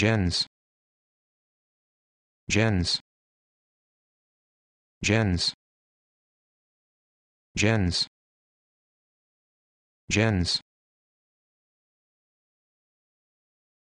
gens gens gens gens gens